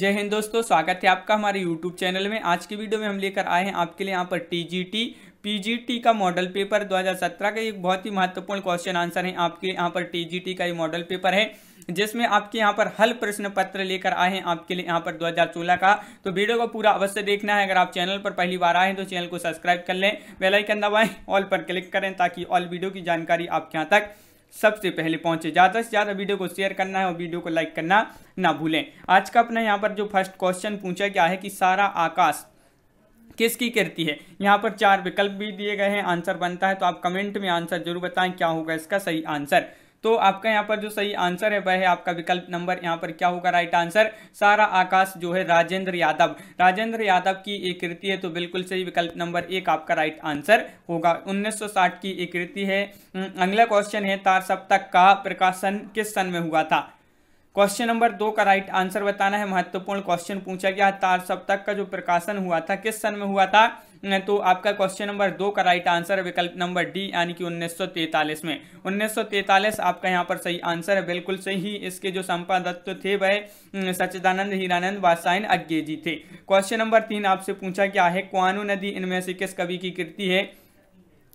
जय हिंद दोस्तों स्वागत है आपका हमारे यूट्यूब चैनल में आज की वीडियो में हम लेकर आए हैं आपके लिए यहाँ पर जी टी का मॉडल पेपर 2017 का एक बहुत ही महत्वपूर्ण क्वेश्चन आंसर है आपके यहाँ पर टी का ये मॉडल पेपर है जिसमें आपके यहाँ पर हल प्रश्न पत्र लेकर आए हैं आपके लिए यहाँ पर 2016 का तो वीडियो को पूरा अवश्य देखना है अगर आप चैनल पर पहली बार आए हैं तो चैनल को सब्सक्राइब कर लें बेलाइकन दबाएं ऑल पर क्लिक करें ताकि ऑल वीडियो की जानकारी आपके यहाँ तक सबसे पहले पहुंचे ज़्यादा से ज़्यादा वीडियो को शेयर करना है और वीडियो को लाइक करना ना भूलें आज का अपना यहाँ पर जो फर्स्ट क्वेश्चन पूछा क्या है कि सारा आकाश किसकी करती है यहाँ पर चार विकल्प भी दिए गए हैं आंसर बनता है तो आप कमेंट में आंसर जरूर बताएं क्या होगा इसका सही आंसर तो आपका यहाँ पर जो सही आंसर है वह है आपका विकल्प नंबर यहाँ पर क्या होगा राइट आंसर सारा आकाश जो है राजेंद्र यादव राजेंद्र यादव की एक कृति है तो बिल्कुल सही विकल्प नंबर एक आपका राइट आंसर होगा 1960 की एक कृति है हम्म, अगला क्वेश्चन है तार सप्तक का प्रकाशन किस सन में हुआ था क्वेश्चन नंबर दो का राइट आंसर बताना है महत्वपूर्ण क्वेश्चन पूछा गया तार सप्तक का जो प्रकाशन हुआ था किस सन में हुआ था तो आपका क्वेश्चन नंबर दो का राइट आंसर विकल्प नंबर डी यानी कि 1943 में 1943 आपका यहाँ पर सही आंसर है बिल्कुल सही इसके जो संपादत्व थे वह सचिदानंद हीरानंद वासायन अज्ञे जी थे क्वेश्चन नंबर तीन आपसे पूछा क्या है क्वानो नदी इनमें से किस कवि की कृति है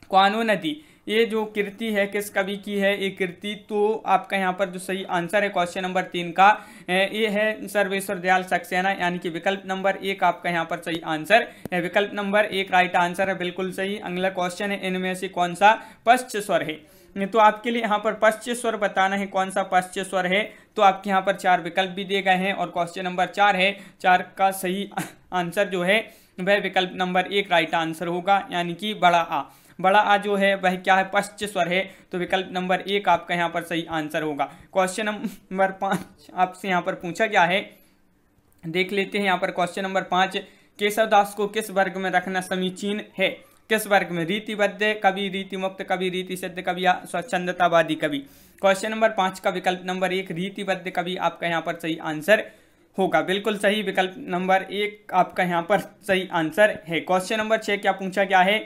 क्वानो नदी ये जो कृति है किस कवि की है ये कृति तो आपका यहाँ पर जो सही आंसर है क्वेश्चन नंबर तीन का ये है सर्वेश्वर दयाल सक्सेना यानी कि विकल्प नंबर एक आपका यहाँ पर सही आंसर है विकल्प नंबर एक राइट आंसर है बिल्कुल सही अगला क्वेश्चन है इनमें से कौन सा पश्च स्वर है तो आपके लिए यहाँ पर पश्च स्वर बताना है कौन सा पश्च स्वर है तो आपके यहाँ पर चार विकल्प भी दिए गए हैं और क्वेश्चन नंबर चार है चार का सही आंसर जो है वह विकल्प नंबर एक राइट आंसर होगा यानी कि बड़ा आ बड़ा आ जो है वह क्या है पश्च स्वर है तो विकल्प नंबर एक आपका यहाँ पर सही आंसर होगा क्वेश्चन नंबर पाँच आपसे यहाँ पर पूछा गया है देख लेते हैं यहाँ पर क्वेश्चन नंबर पाँच दास को किस वर्ग में रखना समीचीन है किस वर्ग में रीतिबद्ध कवि रीति मुक्त कवि रीति सिद्ध कवि या स्वच्छंदतावादी कवि क्वेश्चन नंबर पाँच का विकल्प नंबर एक रीतिबद्ध कवि आपका यहाँ पर सही आंसर होगा बिल्कुल सही विकल्प नंबर एक आपका यहाँ पर सही आंसर है क्वेश्चन नंबर छः क्या पूछा गया है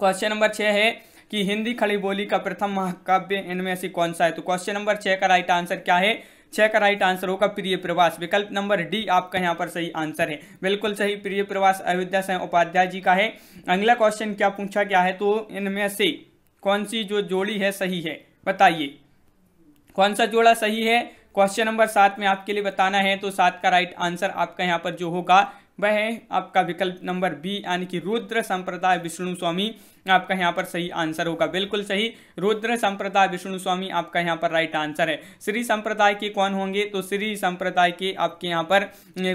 क्वेश्चन नंबर छः है कि हिंदी खड़ी बोली का प्रथम महाकाव्य इनमें से कौन सा है तो क्वेश्चन नंबर छः का राइट आंसर क्या है छः का राइट आंसर होगा प्रिय प्रवास विकल्प नंबर डी आपका यहाँ पर सही आंसर है बिल्कुल सही प्रिय प्रवास अयोध्या सिंह उपाध्याय जी का है अगला क्वेश्चन क्या पूछा गया है तो इनमें से कौन सी जो जोड़ी है सही है बताइए कौन सा जोड़ा सही है क्वेश्चन नंबर सात में आपके लिए बताना है तो सात का राइट आंसर आपका यहाँ पर जो होगा वह है आपका विकल्प नंबर बी यानी कि रुद्र संप्रदाय विष्णु स्वामी आपका यहाँ पर सही आंसर होगा बिल्कुल सही रुद्र संप्रदाय विष्णु स्वामी आपका यहाँ पर राइट आंसर है श्री संप्रदाय के कौन होंगे तो श्री संप्रदाय के आपके यहाँ पर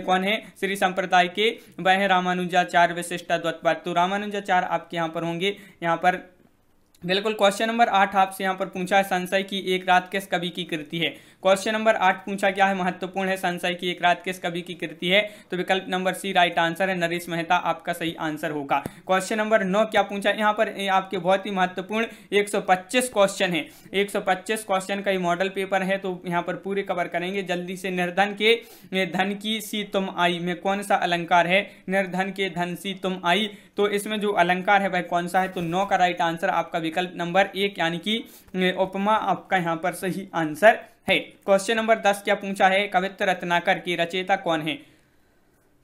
कौन है श्री संप्रदाय के वह रामानुजाचार्य विशिष्टा द्वत्पाद तो रामानुजाचार आपके यहाँ पर होंगे यहाँ पर बिल्कुल क्वेश्चन नंबर आठ आपसे यहाँ पर पूछा है संशय की एक रात किस कवि की कृति है क्वेश्चन नंबर आठ पूछा क्या है महत्वपूर्ण है संशय की एक रात किस कवि की कृति है तो विकल्प नंबर सी राइट आंसर है नरेश मेहता आपका सही आंसर होगा क्वेश्चन नंबर नौ क्या पूछा यहाँ पर आपके बहुत ही महत्वपूर्ण एक क्वेश्चन है एक क्वेश्चन का ये मॉडल पेपर है तो यहाँ पर पूरे कवर करेंगे जल्दी से निर्धन के धन की सी तुम आई में कौन सा अलंकार है निर्धन के धन सी तुम आई तो इसमें जो अलंकार है वह कौन सा है तो नौ का राइट आंसर आपका विकल्प नंबर एक यानी कि उपमा आपका यहाँ पर सही आंसर है क्वेश्चन नंबर दस क्या पूछा है कवित्र रत्नाकर की रचयिता कौन है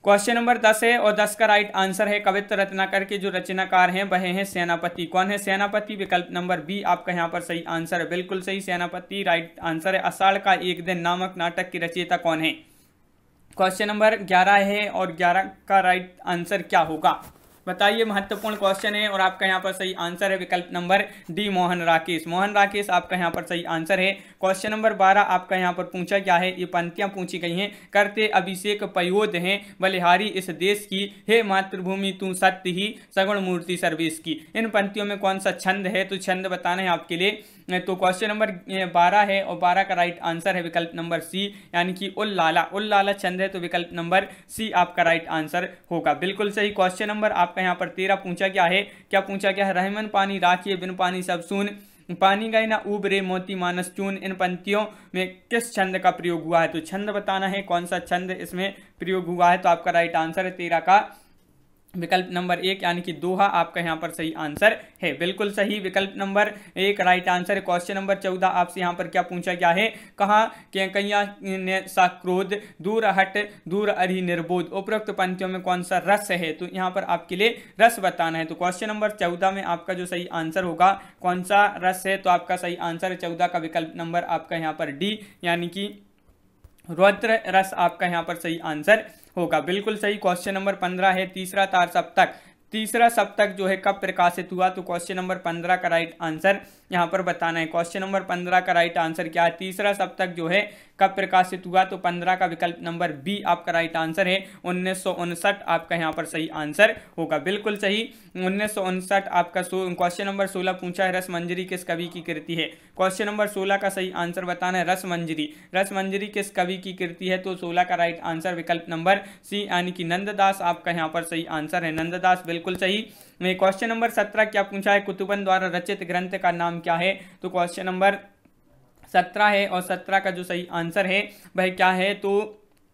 क्वेश्चन नंबर दस है और दस का राइट आंसर है कवित्र रत्नाकर के जो रचनाकार हैं वह हैं सेनापति कौन है सेनापति विकल्प नंबर बी आपका यहाँ पर सही आंसर है बिल्कुल सही सेनापति राइट आंसर है अषाढ़ का एक दिन नामक नाटक की रचयिता कौन है क्वेश्चन नंबर ग्यारह है और ग्यारह का राइट आंसर क्या होगा बताइए महत्वपूर्ण क्वेश्चन है और आपका यहाँ पर सही आंसर है विकल्प नंबर डी मोहन राकेश मोहन राकेश आपका यहाँ पर सही आंसर है क्वेश्चन नंबर बारह आपका यहाँ पर पूछा क्या है ये पंक्तियाँ पूछी गई हैं करते अभिषेक पयोध हैं बलिहारी इस देश की हे मातृभूमि तू सत्य ही सगुण मूर्ति सर्विस की इन पंक्तियों में कौन सा छंद है तो छंद बताना है आपके लिए तो क्वेश्चन नंबर बारह है और बारह का राइट आंसर है विकल्प नंबर सी यानी कि उल लाला उल लाला चंद है तो विकल्प नंबर सी आपका राइट आंसर होगा बिल्कुल सही क्वेश्चन नंबर आपका यहाँ पर तेरह पूछा क्या है क्या पूछा क्या है रहमन पानी राखिए बिन पानी सब सुन पानी गए ना उबरे मोती मानस चून इन पंक्तियों में किस छंद का प्रयोग हुआ है तो छंद बताना है कौन सा छंद इसमें प्रयोग हुआ है तो आपका राइट आंसर है तेरह का विकल्प नंबर एक यानी कि दोहा आपका यहाँ पर सही आंसर है बिल्कुल सही विकल्प नंबर एक राइट आंसर है क्वेश्चन नंबर चौदह आपसे यहाँ पर क्या पूछा गया है कहाँ कैंकैया ने सा क्रोध दूर हट दूर अरि निर्बोध उपरोक्त पंक्तियों में कौन सा रस है तो यहाँ पर आपके लिए रस बताना है तो क्वेश्चन नंबर चौदह में आपका जो सही आंसर होगा कौन सा रस है तो आपका सही आंसर है चौदह का विकल्प नंबर आपका यहाँ पर डी यानी कि रौद्र रस आपका यहाँ पर सही आंसर होगा बिल्कुल सही क्वेश्चन नंबर पंद्रह है तीसरा तार सप्तक तीसरा सप्तक जो है कब प्रकाशित हुआ तो क्वेश्चन नंबर पंद्रह का राइट आंसर यहाँ पर बताना है क्वेश्चन नंबर पंद्रह का राइट आंसर क्या है तीसरा सप्तक जो है कब प्रकाशित हुआ तो पंद्रह का विकल्प नंबर बी आपका राइट आंसर है उन्नीस आपका यहाँ पर सही आंसर होगा बिल्कुल सही उन्नीस आपका क्वेश्चन नंबर सोलह पूछा है रसमंजरी किस कवि की कृति है क्वेश्चन नंबर सोलह का सही आंसर बताना है रसमंजरी रसमंजरी किस कवि की कृति है तो सोलह का राइट आंसर विकल्प नंबर सी यानी कि नंददास आपका यहाँ पर सही आंसर है नंददास बिल्कुल सही क्वेश्चन नंबर सत्रह क्या पूछा है कुतुबन द्वारा रचित ग्रंथ का नाम क्या है तो क्वेश्चन नंबर सत्रह है और सत्रह का जो सही आंसर है वह क्या है तो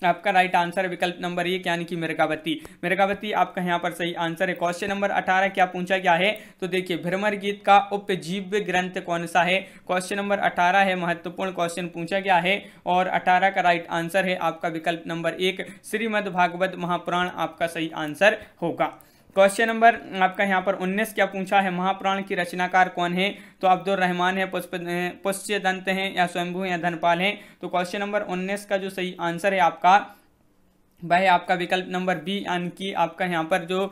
आपका राइट आंसर विकल्प नंबर एक यानी कि मृगावती मृगावती आपका यहाँ पर सही आंसर है क्वेश्चन नंबर अठारह क्या पूछा गया है तो देखिए भ्रमर गीत का उपजीव्य ग्रंथ कौन सा है क्वेश्चन नंबर अठारह है महत्वपूर्ण क्वेश्चन पूछा गया है और अठारह का राइट आंसर है आपका विकल्प नंबर एक श्रीमद भागवत महापुराण आपका सही आंसर होगा क्वेश्चन नंबर आपका यहाँ पर 19 क्या पूछा है महापुराण की रचनाकार कौन है तो अब्दुल रहमान है पुष्प पुष्य दंत हैं या स्वयंभू या धनपाल हैं तो क्वेश्चन नंबर 19 का जो सही आंसर है आपका वह आपका विकल्प नंबर बी यानी कि आपका यहाँ पर जो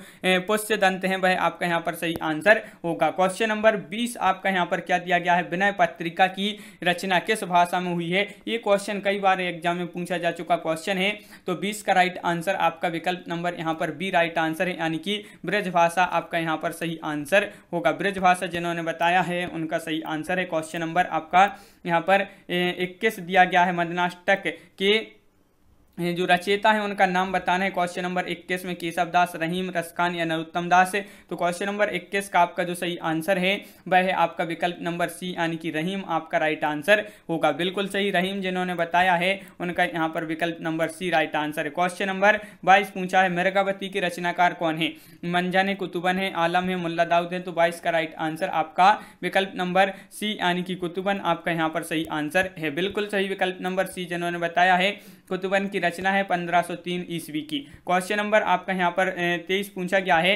पुष्य दंत है वह आपका यहाँ पर सही आंसर होगा क्वेश्चन नंबर बीस आपका यहाँ पर क्या दिया गया है विनय पत्रिका की रचना किस भाषा में हुई है ये क्वेश्चन कई बार एग्जाम में पूछा जा चुका क्वेश्चन है तो बीस का राइट आंसर आपका विकल्प नंबर यहाँ पर बी राइट आंसर है यानी कि ब्रज भाषा आपका यहाँ पर सही आंसर होगा ब्रज भाषा जिन्होंने बताया है उनका सही आंसर है क्वेश्चन नंबर आपका यहाँ पर इक्कीस दिया गया है मदनाष्टक के जो रचयिता है उनका नाम बताना है क्वेश्चन नंबर 21 में केशव दास रहीम रसखान या नरोत्तम दास है तो क्वेश्चन नंबर 21 का आपका जो सही आंसर है वह है आपका विकल्प नंबर सी यानी कि रहीम आपका राइट आंसर होगा बिल्कुल सही रहीम जिन्होंने बताया है उनका यहाँ पर विकल्प नंबर सी राइट आंसर है क्वेश्चन नंबर बाईस पूछा है मृगावती के रचनाकार कौन है ने कुतुबन है आलम है मुल्ला दाऊद है तो बाईस का राइट आंसर आपका विकल्प नंबर सी यानी कि कुतुबन आपका यहाँ पर सही आंसर है बिल्कुल सही विकल्प नंबर सी जिन्होंने बताया है कुतुबन की रचना है 1503 ईस्वी की क्वेश्चन नंबर आपका यहाँ पर तेईस पूछा गया है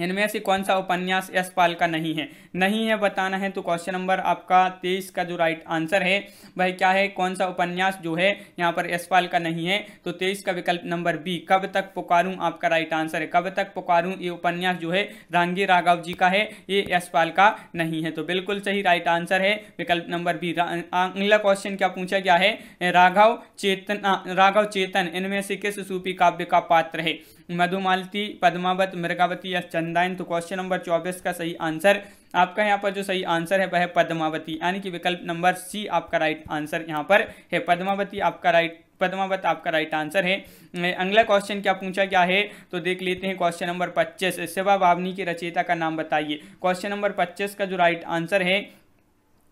इनमें से कौन सा उपन्यास यशपाल का नहीं है नहीं है बताना है तो क्वेश्चन नंबर आपका तेईस का जो राइट आंसर है वह क्या है कौन सा उपन्यास जो है यहाँ पर यशपाल का नहीं है तो तेईस का विकल्प नंबर बी कब तक पुकारूं आपका राइट आंसर है कब तक पुकारूं ये उपन्यास जो है रांगी राघव जी का है ये यशपाल का नहीं है तो बिल्कुल सही राइट आंसर है विकल्प नंबर बी अगला क्वेश्चन क्या पूछा गया है राघव चेतन राघव चेतन इनमें से किस सूपी काव्य का पात्र है मधुमालती पद्मावत मृगावती या गंदायन तो क्वेश्चन नंबर चौबीस का सही आंसर आपका यहाँ पर जो सही आंसर है वह है पद्मावती यानी कि विकल्प नंबर सी आपका राइट आंसर यहाँ पर है पद्मावती आपका राइट पद्मावत आपका राइट आंसर है अगला क्वेश्चन क्या पूछा क्या है तो देख लेते हैं क्वेश्चन नंबर 25 सेवा भावनी की रचयिता का नाम बताइए क्वेश्चन नंबर 25 का जो राइट आंसर है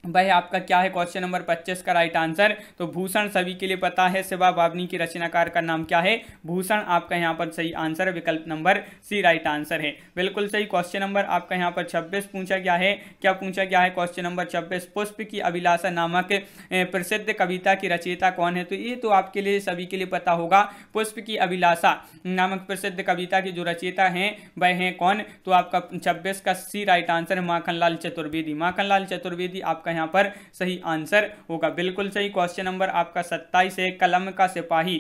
भाई आपका क्या है क्वेश्चन नंबर पच्चीस का राइट आंसर तो भूषण सभी के लिए पता है सिवा भावनी की रचनाकार का नाम क्या है भूषण आपका यहाँ पर सही आंसर है विकल्प नंबर सी राइट आंसर है बिल्कुल सही क्वेश्चन नंबर आपका यहाँ पर छब्बीस पूछा गया है क्या पूछा गया है क्वेश्चन नंबर छब्बीस पुष्प की अभिलाषा नामक प्रसिद्ध कविता की रचयिता कौन है तो ये तो आपके लिए सभी के लिए पता होगा पुष्प की अभिलाषा नामक प्रसिद्ध कविता की जो रचयिता है वह है कौन तो आपका छब्बीस का C right answer Makhanlal Chaturvedi Makhanlal Chaturvedi आपका आपका यहाँ पर सही आंसर होगा बिल्कुल सही क्वेश्चन नंबर आपका सत्ताईस है कलम का सिपाही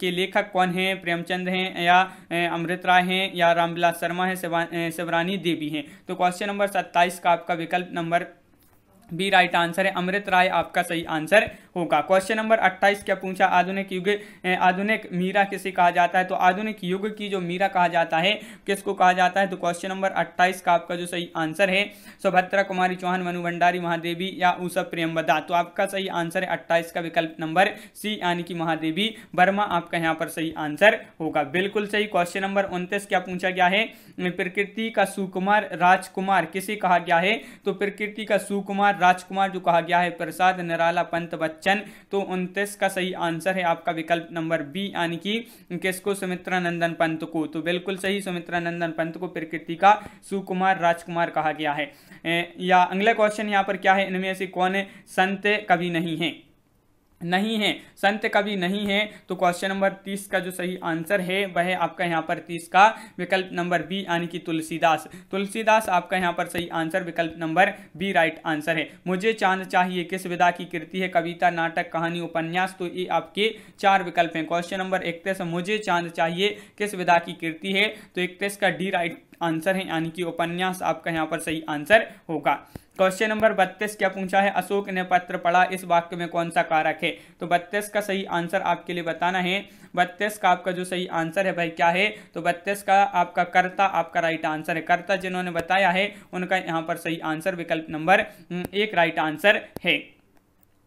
के लेखक कौन है प्रेमचंद हैं या अमृत राय हैं या रामविलास शर्मा हैं शिवरानी देवी हैं तो क्वेश्चन नंबर सत्ताईस का आपका विकल्प नंबर बी राइट आंसर है अमृत राय आपका सही आंसर होगा क्वेश्चन नंबर 28 क्या पूछा आधुनिक युग आधुनिक मीरा किसे कहा जाता है तो आधुनिक युग की जो मीरा कहा जाता है किसको कहा जाता है तो क्वेश्चन नंबर 28 का आपका जो सही आंसर है सुभद्रा कुमारी चौहान मनु भंडारी महादेवी या ऊषा प्रेमवदा तो आपका सही आंसर है अट्ठाईस का विकल्प नंबर सी यानी कि महादेवी वर्मा आपका यहाँ पर सही आंसर होगा बिल्कुल सही क्वेश्चन नंबर उनतीस क्या पूछा गया है प्रकृति का सुकुमार राजकुमार किसे कहा गया है तो प्रकृति का सुकुमार राजकुमार जो कहा गया है प्रसाद निराला पंत बच्चन तो उनतीस का सही आंसर है आपका विकल्प नंबर बी यानी कि किसको सुमित्रा नंदन पंत को तो बिल्कुल सही सुमित्रा नंदन पंत को प्रकृति का सुकुमार राजकुमार कहा गया है या अगला क्वेश्चन यहाँ पर क्या है इनमें से कौन संत कभी नहीं है नहीं है संत कवि नहीं है तो क्वेश्चन नंबर तीस का जो सही आंसर है वह आपका यहाँ पर तीस का विकल्प नंबर बी यानी कि तुलसीदास तुलसीदास आपका यहाँ पर सही आंसर विकल्प नंबर बी राइट आंसर है मुझे चांद चाहिए किस विधा की कृति है कविता नाटक कहानी उपन्यास तो ये आपके चार विकल्प हैं क्वेश्चन नंबर इकतीस मुझे चांद चाहिए किस विधा की कृति है तो इकतीस का डी राइट आंसर है यानी कि उपन्यास आपका यहाँ पर सही आंसर होगा क्वेश्चन नंबर बत्तीस क्या पूछा है अशोक ने पत्र पढ़ा इस वाक्य में कौन सा कारक है तो बत्तीस का सही आंसर आपके लिए बताना है बत्तीस का आपका जो सही आंसर है भाई क्या है तो बत्तीस का आपका कर्ता आपका राइट आंसर है कर्ता जिन्होंने बताया है उनका यहाँ पर सही आंसर विकल्प नंबर एक राइट आंसर है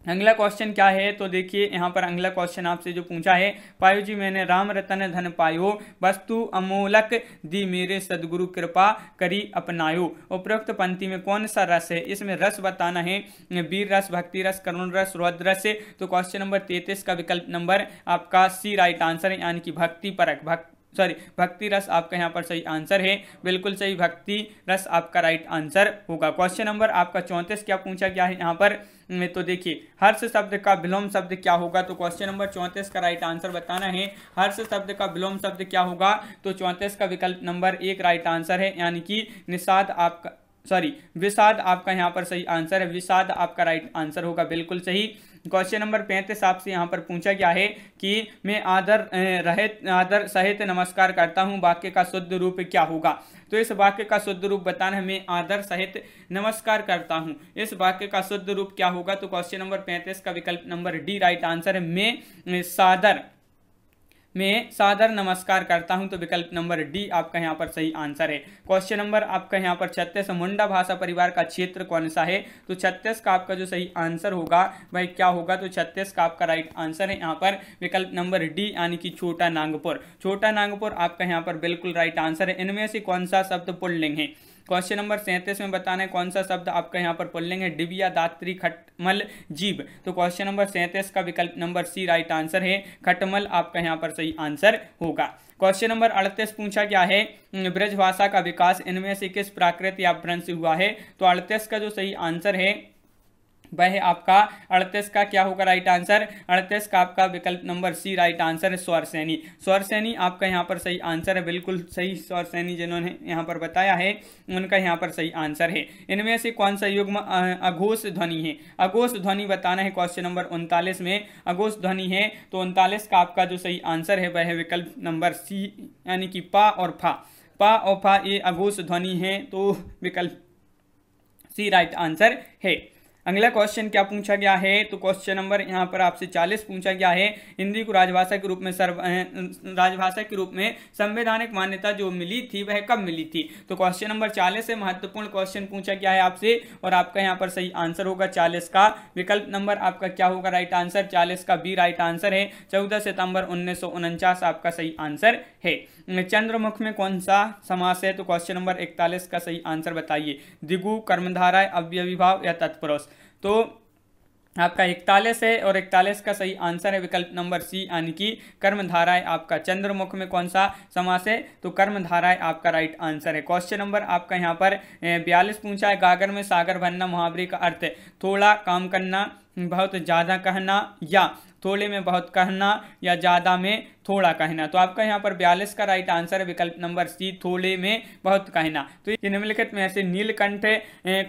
अगला क्वेश्चन क्या है तो देखिए यहाँ पर अगला क्वेश्चन आपसे जो पूछा है पायो जी मैंने राम रतन धन पायो वस्तु अमोलक दी मेरे सदगुरु कृपा करी अपनायो उपरोक्त पंक्ति में कौन सा रस है इसमें रस बताना है वीर रस भक्ति रस करुण रस रौद्र रस तो क्वेश्चन नंबर तैतीस का विकल्प नंबर आपका सी राइट आंसर है यानी कि भक्ति परक भक्त सॉरी भक्ति रस आपका यहाँ पर सही आंसर है बिल्कुल सही भक्ति रस आपका राइट आंसर होगा क्वेश्चन नंबर आपका चौंतीस क्या पूछा गया है यहाँ पर हम्म, तो देखिए हर्ष शब्द का विलोम शब्द क्या होगा तो क्वेश्चन नंबर चौंतीस का राइट आंसर बताना है हर्ष शब्द का विलोम शब्द क्या होगा तो चौंतीस का विकल्प नंबर एक राइट आंसर है यानी कि निषाद आपका सॉरी विषाद आपका यहाँ पर सही आंसर है विषाद आपका राइट आंसर होगा बिल्कुल सही क्वेश्चन नंबर पैंतीस आपसे यहाँ पर पूछा गया है कि मैं आदर रहित आदर सहित नमस्कार करता हूँ वाक्य का शुद्ध रूप क्या होगा तो इस वाक्य का शुद्ध रूप बताना है मैं आदर सहित नमस्कार करता हूँ इस वाक्य का शुद्ध रूप क्या होगा तो क्वेश्चन नंबर पैंतीस का विकल्प नंबर डी राइट आंसर है मैं सादर मैं सादर नमस्कार करता हूं तो विकल्प नंबर डी आपका यहाँ पर सही आंसर है क्वेश्चन नंबर आपका यहाँ पर छत्तीस मुंडा भाषा परिवार का क्षेत्र कौन सा है तो छत्तीस का आपका जो सही आंसर होगा भाई क्या होगा तो छत्तीस का आपका राइट आंसर है यहाँ पर विकल्प नंबर डी यानी कि छोटा नागपुर छोटा नागपुर आपका यहाँ पर बिल्कुल राइट आंसर है इनमें से कौन सा शब्द पुल्लिंग है क्वेश्चन नंबर सैंतीस में बताना है कौन सा शब्द आपका यहाँ पर पुल्लिंग है डिबिया दात्री खटमल जीव तो क्वेश्चन नंबर सैंतीस का विकल्प नंबर सी राइट आंसर है खटमल आपका यहाँ पर सही आंसर होगा क्वेश्चन नंबर अड़तीस पूछा क्या है ब्रजभाषा का विकास इनमें से किस प्राकृत या भ्रंश हुआ है तो अड़तीस का जो सही आंसर है वह आपका अड़तीस का क्या होगा राइट आंसर अड़तीस का आपका विकल्प नंबर सी राइट आंसर है स्वर सैनी स्वर सैनी आपका यहाँ पर सही आंसर है बिल्कुल सही स्वर सैनी जिन्होंने यहाँ पर बताया है उनका यहाँ पर सही आंसर है इनमें से कौन सा युग्म अघोष ध्वनि है अघोष ध्वनि बताना है क्वेश्चन नंबर उनतालीस में अघोष ध्वनि है तो उनतालीस का आपका जो सही आंसर है वह विकल्प नंबर सी यानी कि पा और फा पा और फा ये अघोष ध्वनि है तो विकल्प सी राइट आंसर है अगला क्वेश्चन क्या पूछा गया है तो क्वेश्चन नंबर यहाँ पर आपसे चालीस पूछा गया है हिंदी को राजभाषा के रूप में सर्व राजभाषा के रूप में संवैधानिक मान्यता जो मिली थी वह कब मिली थी तो क्वेश्चन नंबर चालीस से महत्वपूर्ण क्वेश्चन पूछा गया है आपसे और आपका यहाँ पर सही आंसर होगा चालीस का विकल्प नंबर आपका क्या होगा राइट आंसर चालीस का बी राइट आंसर है चौदह सितंबर उन्नीस आपका सही आंसर है चंद्रमुख में कौन सा समास है तो क्वेश्चन नंबर इकतालीस का सही आंसर बताइए दिगु कर्मधारा अव्यविभाव या तत्पुरुष तो आपका इकतालीस है और इकतालीस का सही आंसर है विकल्प नंबर सी यानी कि कर्मधाराएं आपका चंद्रमुख में कौन सा समास है तो कर्मधाराएं आपका राइट आंसर है क्वेश्चन नंबर आपका यहाँ पर बयालीस पूछा है गागर में सागर भरना मुहावरे का अर्थ है थोड़ा काम करना बहुत ज़्यादा कहना या थोड़े में बहुत कहना या ज़्यादा में थोड़ा कहना तो आपका यहाँ पर बयालीस का राइट आंसर है विकल्प नंबर सी थोड़े में बहुत कहना तो ये निम्नलिखित में ऐसे नीलकंठ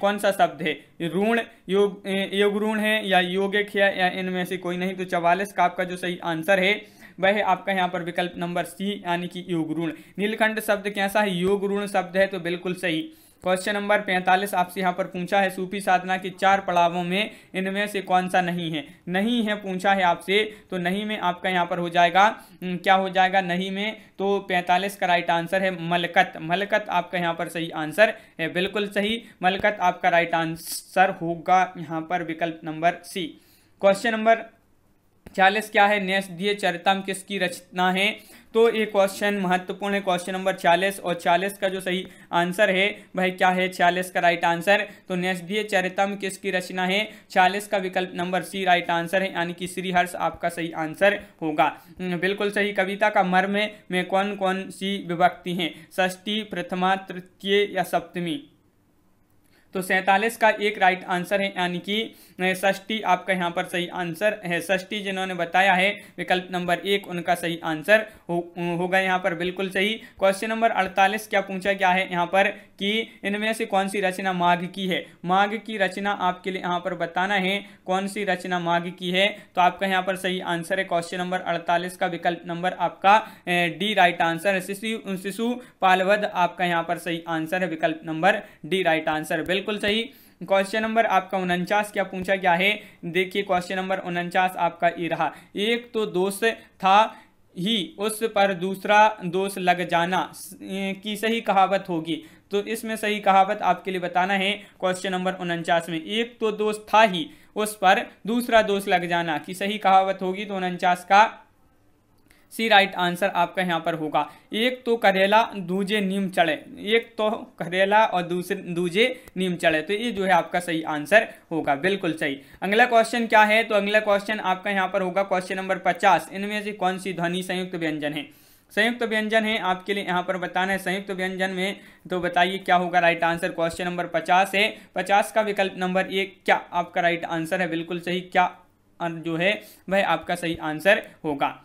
कौन सा शब्द है ऋण योग योग ऋण है या योगिक है या इनमें से कोई नहीं तो चवालीस का आपका जो सही आंसर है वह आपका यहाँ पर विकल्प नंबर सी यानी कि योग ऋण नीलकंठ शब्द कैसा है योग ऋण शब्द है तो बिल्कुल सही क्वेश्चन नंबर पैंतालीस आपसे यहाँ पर पूछा है सूफी साधना के चार पड़ावों में इनमें से कौन सा नहीं है नहीं है पूछा है आपसे तो नहीं में आपका यहाँ पर हो जाएगा क्या हो जाएगा नहीं में तो पैंतालीस का राइट आंसर है मलकत मलकत आपका यहाँ पर सही आंसर है बिल्कुल सही मलकत आपका राइट आंसर होगा यहाँ पर विकल्प नंबर सी क्वेश्चन नंबर चालीस क्या है नेस दिए चरितम किसकी रचना है तो ये क्वेश्चन महत्वपूर्ण है क्वेश्चन नंबर चालीस और चालीस का जो सही आंसर है भाई क्या है चालीस का राइट आंसर तो नेस्डीय चरितम किसकी रचना है चालीस का विकल्प नंबर सी राइट आंसर है यानी कि श्रीहर्ष आपका सही आंसर होगा हम्म, बिल्कुल सही कविता का मर्म में कौन कौन सी विभक्ति हैं षष्ठी प्रथमा तृतीय या सप्तमी तो सैंतालीस का एक राइट आंसर है यानी कि षष्टी आपका यहाँ पर सही आंसर है षष्टी जिन्होंने बताया है विकल्प नंबर एक उनका सही आंसर होगा हो, यहाँ पर बिल्कुल सही क्वेश्चन नंबर अड़तालीस क्या पूछा गया है यहाँ पर कि इनमें से कौन सी रचना माघ की है माघ की रचना आपके लिए यहाँ पर बताना है कौन सी रचना माघ की है तो आपका यहाँ पर सही आंसर है क्वेश्चन नंबर अड़तालीस का विकल्प नंबर आपका डी राइट आंसर है शिशु पालवध आपका यहाँ पर सही आंसर है विकल्प नंबर डी राइट आंसर बिल्कुल सही क्वेश्चन नंबर आपका उनचास क्या पूछा गया है देखिए क्वेश्चन नंबर उनचास आपका ये रहा एक तो दोष था ही उस पर दूसरा दोष लग जाना की सही कहावत होगी तो इसमें सही कहावत आपके लिए बताना है क्वेश्चन नंबर उनचास में एक तो दोष था ही उस पर दूसरा दोष लग जाना की सही कहावत होगी तो उनचास का सी राइट आंसर आपका यहाँ पर होगा एक तो करेला दूजे नीम चढ़े एक तो करेला और दूसरे दूजे नीम चढ़े तो ये जो है आपका सही आंसर होगा बिल्कुल सही अगला क्वेश्चन क्या है तो अगला क्वेश्चन आपका यहाँ पर होगा क्वेश्चन नंबर पचास इनमें से कौन सी ध्वनि संयुक्त व्यंजन है संयुक्त व्यंजन है आपके लिए यहाँ पर बताना है संयुक्त व्यंजन में तो बताइए क्या होगा राइट आंसर क्वेश्चन नंबर पचास है पचास का विकल्प नंबर एक क्या आपका राइट आंसर है बिल्कुल सही क्या जो है वह आपका सही आंसर होगा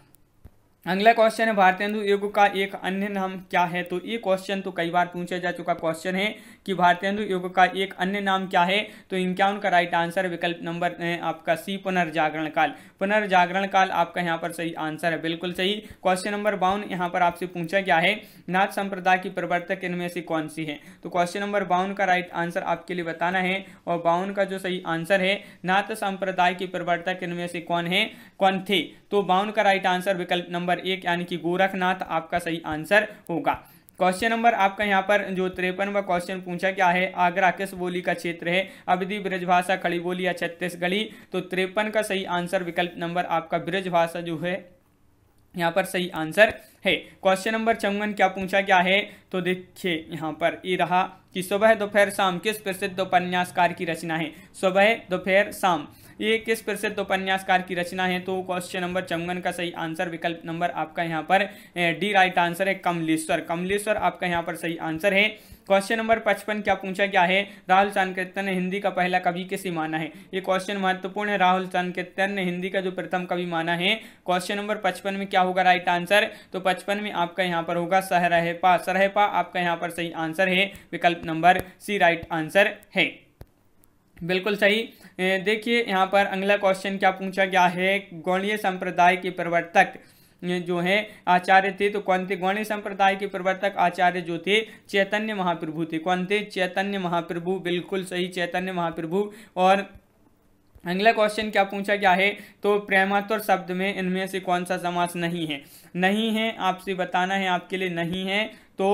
अगला क्वेश्चन है भारतेंदु युग का एक अन्य नाम क्या है तो ये क्वेश्चन तो कई बार पूछा जा चुका क्वेश्चन है कि भारतेंदु युग का एक अन्य नाम क्या है तो इनका उनका राइट आंसर विकल्प नंबर आपका सी पुनर्जागरण काल पुनर्जागरण काल आपका यहाँ पर सही आंसर है बिल्कुल सही क्वेश्चन नंबर बावन यहाँ पर आपसे पूछा गया है नाथ संप्रदाय की प्रवर्तक इनमें से कौन सी है तो क्वेश्चन नंबर बावन का राइट आंसर आपके लिए बताना है और बावन का जो सही आंसर है नाथ संप्रदाय की प्रवर्तक इनमें से कौन है कौन थे तो बावन का राइट आंसर विकल्प नंबर एक यानी कि गोरखनाथ आपका सही आंसर होगा क्वेश्चन नंबर आपका यहाँ पर जो व क्वेश्चन पूछा क्या है आगरा किस बोली का क्षेत्र है अवधि ब्रजभाषा खड़ी बोली या छत्तीसगढ़ी तो त्रेपन का सही आंसर विकल्प नंबर आपका ब्रजभाषा जो है यहाँ पर सही आंसर है क्वेश्चन नंबर चौवन क्या पूछा क्या है तो देखिए यहाँ पर ये रहा कि सुबह दोपहर शाम किस प्रसिद्ध उपन्यासकार की रचना है सुबह दोपहर शाम ये किस प्रसिद्ध उपन्यासकार की रचना है तो क्वेश्चन नंबर चमगन का सही आंसर विकल्प नंबर आपका यहाँ पर डी राइट आंसर है कमलेश्वर कमलेश्वर आपका यहाँ पर सही आंसर है क्वेश्चन नंबर पचपन क्या पूछा गया है राहुल चांदकेतन ने हिंदी का पहला कवि किसे माना है ये क्वेश्चन महत्वपूर्ण है राहुल चांदकेतन ने हिंदी का जो प्रथम कवि माना है क्वेश्चन नंबर पचपन में क्या होगा राइट आंसर तो पचपन में आपका यहाँ पर होगा सहरहपा सरहपा आपका यहाँ पर सही आंसर है विकल्प नंबर सी राइट आंसर है बिल्कुल सही देखिए यहाँ पर अगला क्वेश्चन क्या पूछा गया है गौड़ीय संप्रदाय के प्रवर्तक जो है आचार्य थे तो कौन थे गौणी संप्रदाय के प्रवर्तक आचार्य जो थे चैतन्य महाप्रभु थे कौन थे चैतन्य महाप्रभु बिल्कुल सही चैतन्य महाप्रभु और अगला क्वेश्चन क्या पूछा गया है तो प्रेमात्वर शब्द में इनमें से कौन सा समास नहीं है नहीं है आपसे बताना है आपके लिए नहीं है तो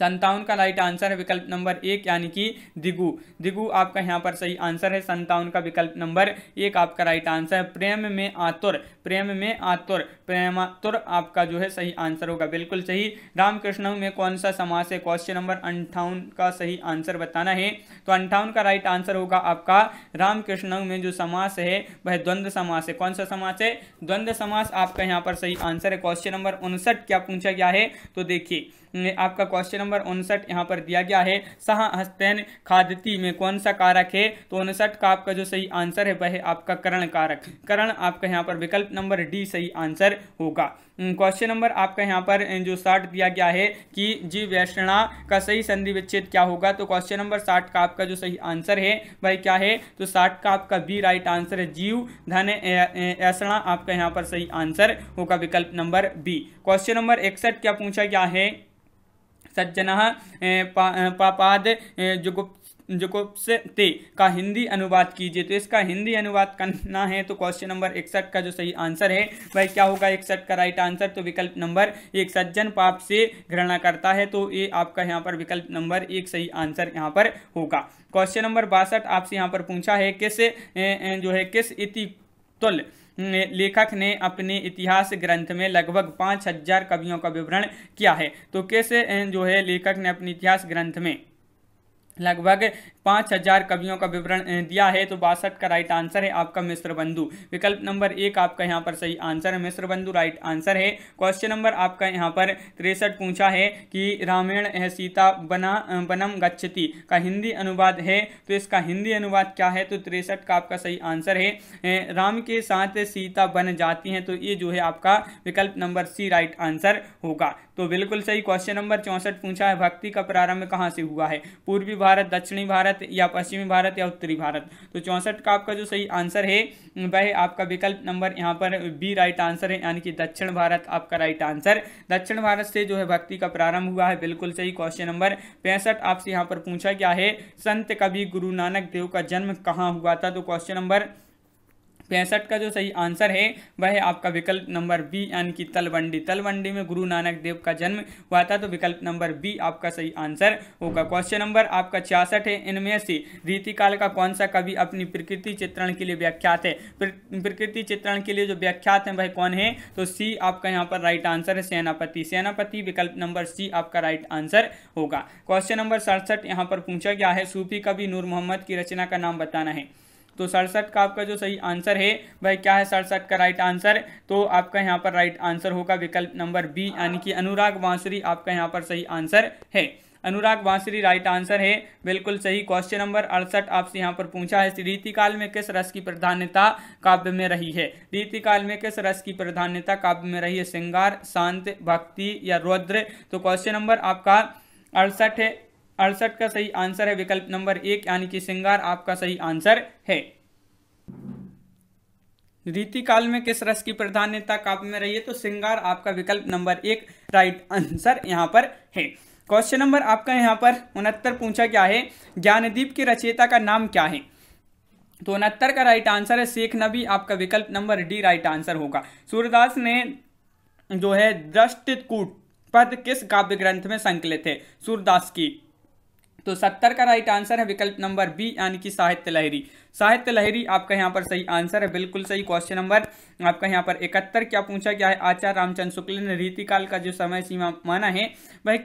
संतावन का राइट आंसर है विकल्प नंबर एक यानी कि दिगु दिगु आपका यहाँ पर सही आंसर है संतावन का विकल्प नंबर एक आपका राइट आंसर है प्रेम में आतुर प्रेम में आतुर प्रेमातुर आपका जो है सही आंसर होगा बिल्कुल सही रामकृष्ण में कौन सा समास है क्वेश्चन नंबर अंठावन का सही आंसर बताना है तो अंठावन का राइट आंसर होगा आपका रामकृष्ण में जो समास है वह द्वंद्व समास है कौन सा समास है द्वंद्व समास आपका यहाँ पर सही आंसर है क्वेश्चन नंबर उनसठ क्या पूछा गया है तो देखिए आपका क्वेश्चन नंबर उनसठ यहाँ पर दिया गया है सहा हस्तैन खादती में कौन सा कारक है तो उनसठ का आपका जो सही आंसर है वह आपका करण कारक करण आपका यहाँ पर विकल्प नंबर डी सही आंसर होगा क्वेश्चन नंबर आपका यहाँ पर जो साठ दिया गया है कि जी वैष्णा का सही संधि विच्छेद क्या होगा तो क्वेश्चन नंबर साठ का आपका जो सही आंसर है वह क्या है तो साठ का आपका बी राइट आंसर है जीव धन ऐसा आपका यहाँ पर सही आंसर होगा विकल्प नंबर बी क्वेश्चन नंबर इकसठ क्या पूछा गया है सज्जन पा, पापाद जुगुप्त जोकोप्स ते का हिंदी अनुवाद कीजिए तो इसका हिंदी अनुवाद करना है तो क्वेश्चन नंबर इकसठ का जो सही आंसर है वह क्या होगा इकसठ का राइट आंसर तो विकल्प नंबर एक सज्जन पाप से घृणा करता है तो ये आपका यहाँ पर विकल्प नंबर एक सही आंसर यहाँ पर होगा क्वेश्चन नंबर बासठ आपसे यहाँ पर पूछा है किस जो है किस इति तुल लेखक ने अपने इतिहास ग्रंथ में लगभग पाँच हजार कवियों का विवरण किया है तो किस जो है लेखक ने अपने इतिहास ग्रंथ में लगभग पाँच हजार कवियों का विवरण दिया है तो बासठ का राइट आंसर है आपका मिश्र बंधु विकल्प नंबर एक आपका यहाँ पर सही आंसर है मिश्र बंधु राइट आंसर है क्वेश्चन नंबर आपका यहाँ पर तिरसठ पूछा है कि रामायण है सीता बना बनम गच्छति का हिंदी अनुवाद है तो इसका हिंदी अनुवाद क्या है तो तिरसठ का आपका सही आंसर है राम के साथ सीता बन जाती हैं तो ये जो है आपका विकल्प नंबर सी राइट आंसर होगा तो बिल्कुल सही क्वेश्चन नंबर चौंसठ पूछा है भक्ति का प्रारंभ कहाँ से हुआ है पूर्वी भारत दक्षिणी भारत या पश्चिमी भारत या उत्तरी भारत तो चौंसठ का आपका जो सही आंसर है वह आपका विकल्प नंबर यहाँ पर बी राइट आंसर है यानी कि दक्षिण भारत आपका राइट आंसर दक्षिण भारत से जो है भक्ति का प्रारंभ हुआ है बिल्कुल सही क्वेश्चन नंबर पैंसठ आपसे यहाँ पर पूछा गया है संत कवि गुरु नानक देव का जन्म कहाँ हुआ था तो क्वेश्चन नंबर पैंसठ का जो सही आंसर है वह है आपका विकल्प नंबर बी यानी कि तलवंडी तलवंडी में गुरु नानक देव का जन्म हुआ था तो विकल्प नंबर बी आपका सही आंसर होगा क्वेश्चन नंबर आपका छियासठ है इनमें से रीतिकाल का कौन सा कवि अपनी प्रकृति चित्रण के लिए व्याख्यात है प्रकृति चित्रण के लिए जो व्याख्यात है वह कौन है तो सी आपका यहाँ पर राइट आंसर है सेनापति सेनापति विकल्प नंबर सी आपका राइट आंसर होगा क्वेश्चन नंबर सड़सठ यहाँ पर पूछा गया है सूफी कवि नूर मोहम्मद की रचना का नाम बताना है तो सड़सठ का आपका जो सही आंसर है वह क्या है सड़सठ का राइट आंसर तो आपका यहाँ पर राइट आंसर होगा विकल्प नंबर बी यानी कि अनुराग बांसुरी आपका यहाँ पर सही आंसर है अनुराग बांसुरी राइट आंसर है बिल्कुल सही क्वेश्चन नंबर अड़सठ आपसे यहाँ पर पूछा है रीतिकाल में किस रस की प्रधान्यता काव्य में रही है रीतिकाल में किस रस की प्रधान्यता काव्य में रही है श्रृंगार शांत भक्ति या रौद्र तो क्वेश्चन नंबर आपका अड़सठ है अड़सठ का सही आंसर है विकल्प नंबर एक यानी कि सिंगार आपका सही आंसर है रीति काल में किस रस की प्रधान्यता काप में रही है तो सिंगार आपका विकल्प नंबर एक राइट आंसर यहां पर है क्वेश्चन नंबर आपका यहां पर उनहत्तर पूछा क्या है ज्ञानदीप की रचयिता का नाम क्या है तो उनहत्तर का राइट आंसर है शेख नबी आपका विकल्प नंबर डी राइट आंसर होगा सूर्यदास ने जो है दृष्टकूट पद किस काव्य ग्रंथ में संकलित है सूर्यदास की तो सत्तर का राइट आंसर है विकल्प नंबर बी यानी कि साहित्य लहरी साहित्य लहरी आपका यहाँ पर सही आंसर है बिल्कुल सही क्वेश्चन नंबर आपका यहाँ पर इकहत्तर क्या पूछा गया है आचार्य रामचंद्र शुक्ल ने रीतिकाल का जो समय सीमा माना है वह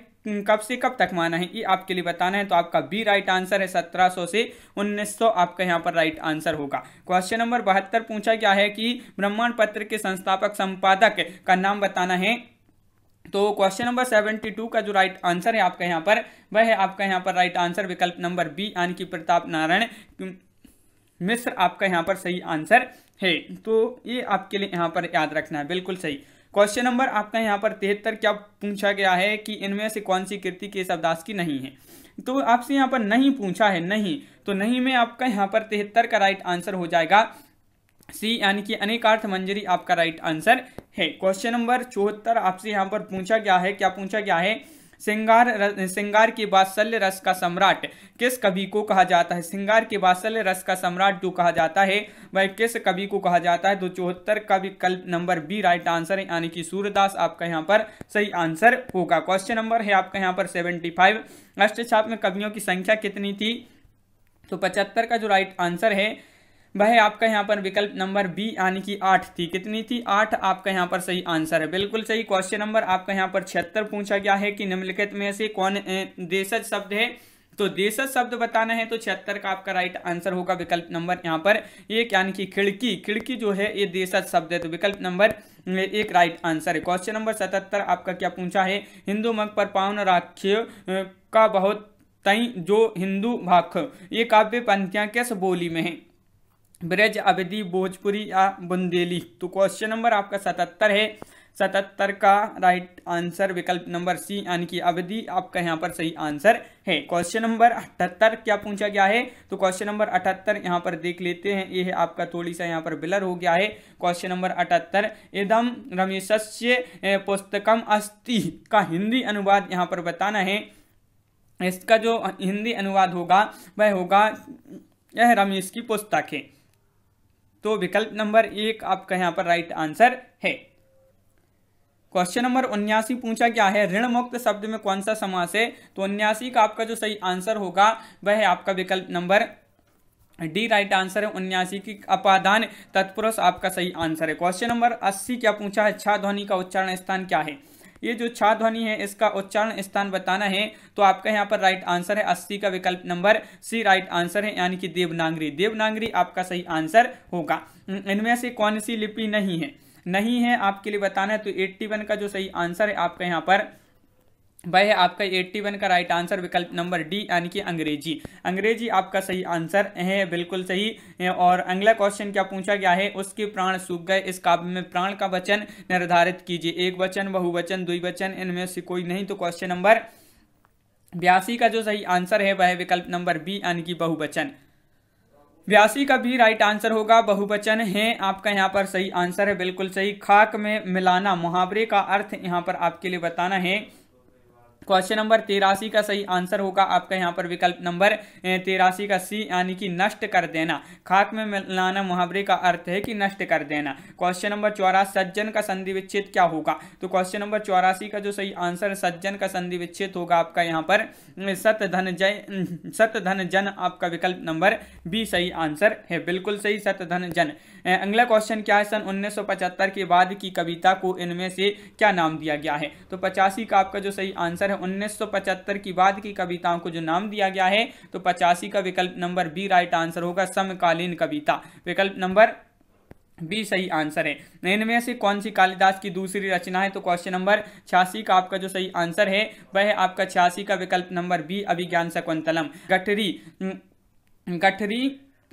कब से कब तक माना है ये आपके लिए बताना है तो आपका बी राइट आंसर है 1700 से 1900 आपका यहाँ पर राइट आंसर होगा क्वेश्चन नंबर बहत्तर पूछा गया है कि ब्रह्मांड पत्र के संस्थापक संपादक का नाम बताना है तो क्वेश्चन नंबर सेवेंटी टू का जो राइट आंसर है आपका यहाँ पर वह है आपका यहाँ पर राइट आंसर विकल्प नंबर बी यानी कि प्रताप नारायण मिश्र आपका यहाँ पर सही आंसर है तो ये आपके लिए यहाँ पर याद रखना है बिल्कुल सही क्वेश्चन नंबर आपका यहाँ पर तिहत्तर क्या पूछा गया है कि इनमें से कौन सी कृति के शब्दास की नहीं है तो आपसे यहाँ पर नहीं पूछा है नहीं तो नहीं में आपका यहाँ पर तिहत्तर का राइट आंसर हो जाएगा सी यानी कि अनेकार्थ मंजरी आपका राइट आंसर है क्वेश्चन नंबर चौहत्तर आपसे यहाँ पर पूछा गया है क्या पूछा गया है सिंगार सिंगार के बाद शल्य रस का सम्राट किस कवि को कहा जाता है श्रृंगार के बाद शल्य रस का सम्राट जो कहा जाता है वह किस कवि को कहा जाता है तो चौहत्तर का विकल्प नंबर बी राइट आंसर है यानी कि सूर्यदास आपका यहाँ पर सही आंसर होगा क्वेश्चन नंबर है आपका यहाँ पर सेवेंटी फाइव अष्टछाप में कवियों की संख्या कितनी थी तो पचहत्तर का जो राइट आंसर है वह आपका यहाँ पर विकल्प नंबर बी यानी कि आठ थी कितनी थी आठ आपका यहाँ पर सही आंसर है बिल्कुल सही क्वेश्चन नंबर आपका यहाँ पर छिहत्तर पूछा गया है कि निम्नलिखित में से कौन देशज शब्द है तो देशज शब्द बताना है तो छिहत्तर का आपका राइट आंसर होगा विकल्प नंबर यहाँ पर एक यानी कि खिड़की खिड़की जो है ये देशज शब्द है तो विकल्प नंबर एक राइट आंसर है क्वेश्चन नंबर सतहत्तर आपका क्या पूछा है हिंदू मग पर पावन राख्य का बहुत तई जो हिंदू भाख ये काव्य पंथियां किस बोली में है ब्रज अवधि भोजपुरी या बुंदेली तो क्वेश्चन नंबर आपका सतहत्तर है सतहत्तर का राइट आंसर विकल्प नंबर सी यानी कि अवधि आपका यहाँ पर सही आंसर है क्वेश्चन नंबर अठहत्तर क्या पूछा गया है तो क्वेश्चन नंबर अठहत्तर यहाँ पर देख लेते हैं यह है आपका थोड़ी सा यहाँ पर बिलर हो गया है क्वेश्चन नंबर अठहत्तर एदम रमेश पुस्तकम अस्थि का हिंदी अनुवाद यहाँ पर बताना है इसका जो हिंदी अनुवाद होगा वह होगा यह रमेश की पुस्तक है तो विकल्प नंबर एक आपका यहां पर राइट आंसर है क्वेश्चन नंबर उन्यासी पूछा क्या है ऋण मुक्त शब्द में कौन सा समास है तो उन्यासी का आपका जो सही आंसर होगा वह है आपका विकल्प नंबर डी राइट आंसर है उन्यासी की अपादान तत्पुरुष आपका सही आंसर है क्वेश्चन नंबर अस्सी क्या पूछा है छा ध्वनि का उच्चारण स्थान क्या है ये जो छा ध्वनि है इसका उच्चारण स्थान बताना है तो आपका यहाँ पर राइट आंसर है अस्सी का विकल्प नंबर सी राइट आंसर है यानी कि देवनागरी देवनागरी आपका सही आंसर होगा हम्म, इनमें से कौन सी लिपि नहीं है नहीं है आपके लिए बताना है तो एट्टी वन का जो सही आंसर है आपका यहाँ पर वह है आपका 81 का राइट आंसर विकल्प नंबर डी यानी कि अंग्रेजी अंग्रेजी आपका सही आंसर है बिल्कुल सही है और अगला क्वेश्चन क्या पूछा गया है उसके प्राण सूख गए इस काव्य में प्राण का वचन निर्धारित कीजिए एक वचन बहुवचन द्विवचन इनमें से कोई नहीं तो क्वेश्चन नंबर बयासी का जो सही आंसर है वह विकल्प नंबर बी यानी कि बहुवचन ब्यासी का भी राइट आंसर होगा बहुवचन है आपका यहाँ पर सही आंसर है बिल्कुल सही खाक में मिलाना मुहावरे का अर्थ यहाँ पर आपके लिए बताना है क्वेश्चन नंबर तेरासी का सही आंसर होगा आपका यहाँ पर विकल्प नंबर तेरासी का सी यानी कि नष्ट कर देना खाक में मिलाना मुहावरे का अर्थ है कि नष्ट कर देना क्वेश्चन नंबर चौरासी सज्जन का संधि विच्छेद क्या होगा तो क्वेश्चन नंबर चौरासी का जो सही आंसर सज्जन का संधि विच्छेद होगा आपका यहाँ पर सत धन जय सत धन जन आपका विकल्प नंबर बी सही आंसर है बिल्कुल सही सत्य धन जन अगला क्वेश्चन क्या है सन 1975 के बाद की कविता को इनमें से क्या नाम दिया गया है तो पचासी का आपका जो सही आंसर है 1975 की बाद की कविताओं को जो नाम दिया गया है तो पचासी का विकल्प नंबर बी राइट आंसर होगा समकालीन कविता विकल्प नंबर बी सही आंसर है इनमें से कौन सी कालिदास की दूसरी रचना है तो क्वेश्चन नंबर छियासी का आपका जो सही आंसर है वह है आपका छियासी का विकल्प नंबर बी अभिज्ञान शकुंतलम गठरी गठरी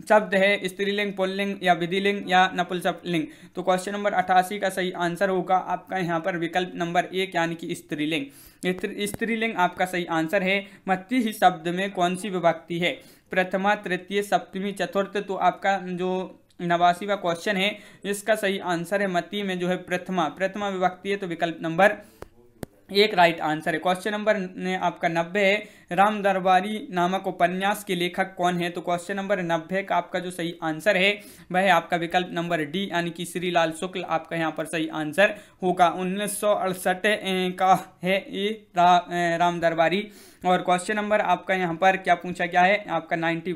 शब्द है स्त्रीलिंग पुल्लिंग या विधिलिंग या नपुंसक लिंग तो क्वेश्चन नंबर अठासी का सही आंसर होगा आपका यहाँ पर विकल्प नंबर एक यानी कि स्त्रीलिंग स्त्रीलिंग आपका सही आंसर है मत्ती ही शब्द में कौन सी विभक्ति है प्रथमा तृतीय सप्तमी चतुर्थ तो आपका जो नवासीवा क्वेश्चन है इसका सही आंसर है मती में जो है प्रथमा प्रथमा विभक्ति है तो विकल्प नंबर एक राइट आंसर है क्वेश्चन नंबर आपका नब्बे है राम दरबारी नामक उपन्यास के लेखक कौन है तो क्वेश्चन नंबर नब्बे का आपका जो सही आंसर है वह है आपका विकल्प नंबर डी यानी कि श्रीलाल शुक्ल आपका यहाँ पर सही आंसर होगा उन्नीस का है ये रा, राम दरबारी और क्वेश्चन नंबर आपका यहाँ पर क्या पूछा गया है आपका नाइन्टी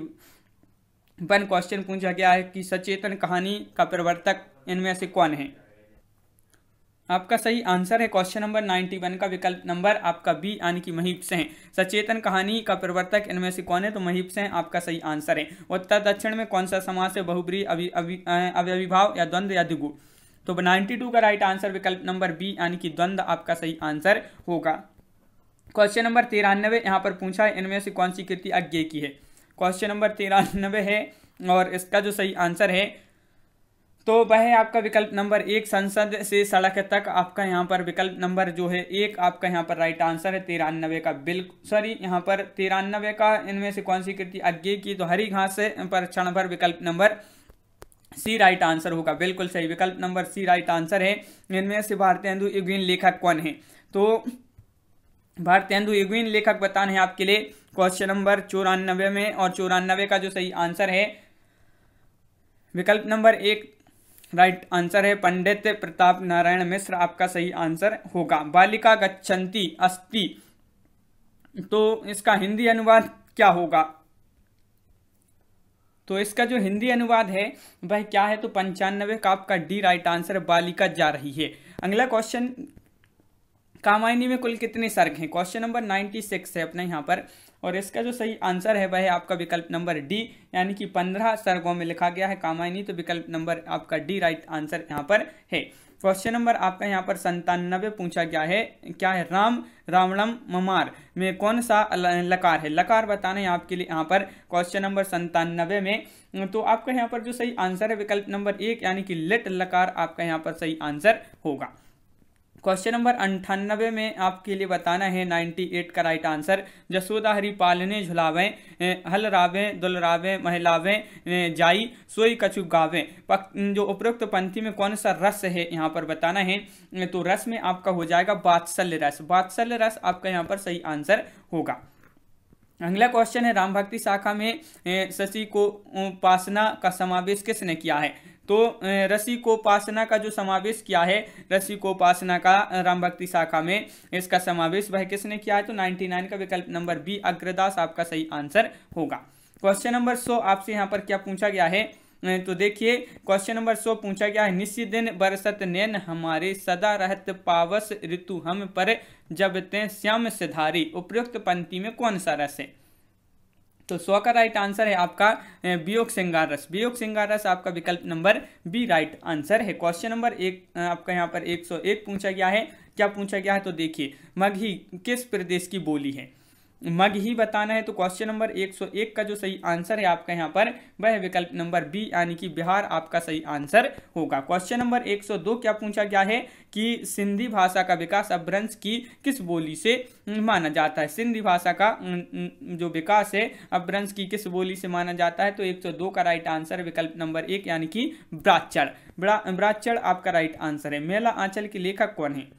वन क्वेश्चन पूछा गया है कि सचेतन कहानी का प्रवर्तक इनमें से कौन है आपका सही आंसर है क्वेश्चन नंबर 91 का विकल्प नंबर आपका बी यानी कि महीप से है सचेतन कहानी का प्रवर्तक इनमें से कौन है तो महीप से आपका सही आंसर है उत्तर दक्षिण में कौन सा समास है बहुब्री अविभाव या द्वंद या दिगु तो 92 का राइट आंसर विकल्प नंबर बी यानी कि द्वंद आपका सही आंसर होगा क्वेश्चन नंबर तिरानवे यहाँ पर पूछा है इनमें से कौन सी कृति अज्ञे की है क्वेश्चन नंबर तिरानवे है और इसका जो सही आंसर है तो वह आपका विकल्प नंबर एक संसद से सड़क तक आपका यहाँ पर विकल्प नंबर जो है एक आपका यहाँ पर राइट आंसर है तिरानबे का बिल सॉरी यहाँ पर तिरानबे का इनमें से कौन सी कृति अज्ञे की तो हरी घास पर क्षण भर विकल्प नंबर सी राइट आंसर होगा बिल्कुल सही विकल्प नंबर सी राइट आंसर है इनमें से भारतीय हिंदू युगीन लेखक कौन है तो भारतीय हिंदू युगीन लेखक बताने हैं आपके लिए क्वेश्चन नंबर चौरानबे में और चौरानबे का जो सही आंसर है विकल्प नंबर एक राइट आंसर है पंडित प्रताप नारायण मिश्र आपका सही आंसर होगा बालिका गच्छन्ति अस्ति तो इसका हिंदी अनुवाद क्या होगा तो इसका जो हिंदी अनुवाद है वह क्या है तो पंचानवे का आपका डी राइट आंसर बालिका जा रही है अगला क्वेश्चन कामायनी में कुल कितने सर्ग हैं क्वेश्चन नंबर नाइन्टी सिक्स है अपने यहाँ पर और इसका जो सही आंसर है वह है आपका विकल्प नंबर डी यानी कि पंद्रह सर्गों में लिखा गया है कामायनी तो विकल्प नंबर आपका डी राइट आंसर यहाँ पर है क्वेश्चन नंबर आपका यहाँ पर संतानबे पूछा गया है क्या है राम रावणम ममार में कौन सा लकार है लकार बताने है आपके लिए यहाँ पर क्वेश्चन नंबर संतानबे में तो आपका यहाँ पर जो सही आंसर है विकल्प नंबर एक यानी कि लेट लकार आपका यहाँ पर सही आंसर होगा क्वेश्चन नंबर अंठानबे में आपके लिए बताना है 98 का राइट आंसर जसोदा पालने झुलावें हल रावें दुलरावें महिलावें जाई सोई कछु गावें जो उपरोक्त पंक्ति में कौन सा रस है यहाँ पर बताना है तो रस में आपका हो जाएगा बात्सल्य रस बात्सल्य रस आपका यहाँ पर सही आंसर होगा अगला क्वेश्चन है राम भक्ति शाखा में शशि को उपासना का समावेश किसने किया है तो रसी को उपासना का जो समावेश किया है रसी को उपासना का राम भक्ति शाखा में इसका समावेश वह किसने किया है तो 99 का विकल्प नंबर बी अग्रदास आपका सही आंसर होगा क्वेश्चन नंबर सौ आपसे यहाँ पर क्या पूछा गया है तो देखिए क्वेश्चन नंबर सौ पूछा गया है निश्चित दिन बरसत नैन हमारे सदा रहत पावस ऋतु हम पर जब ते श्याम सिधारी उपयुक्त पंक्ति में कौन सा रस है तो सौ का राइट आंसर है आपका बियोग सिंगार रस बियोग सिंगार रस आपका विकल्प नंबर बी राइट आंसर है क्वेश्चन नंबर एक आपका यहाँ पर एक सौ एक पूछा गया है क्या पूछा गया है तो देखिए मगही किस प्रदेश की बोली है मग ही बताना है तो क्वेश्चन नंबर 101 का जो सही आंसर है आपका यहाँ पर वह विकल्प नंबर बी यानी कि बिहार आपका सही आंसर होगा क्वेश्चन नंबर 102 क्या पूछा गया है कि सिंधी भाषा का विकास अपभ्रंश की किस बोली से माना जाता है सिंधी भाषा का जो विकास है अपभ्रंश की किस बोली से माना जाता है तो एक का राइट आंसर विकल्प नंबर एक यानी कि ब्राचड़ ब्राचड़ आपका राइट आंसर है मेला आंचल के लेखक कौन है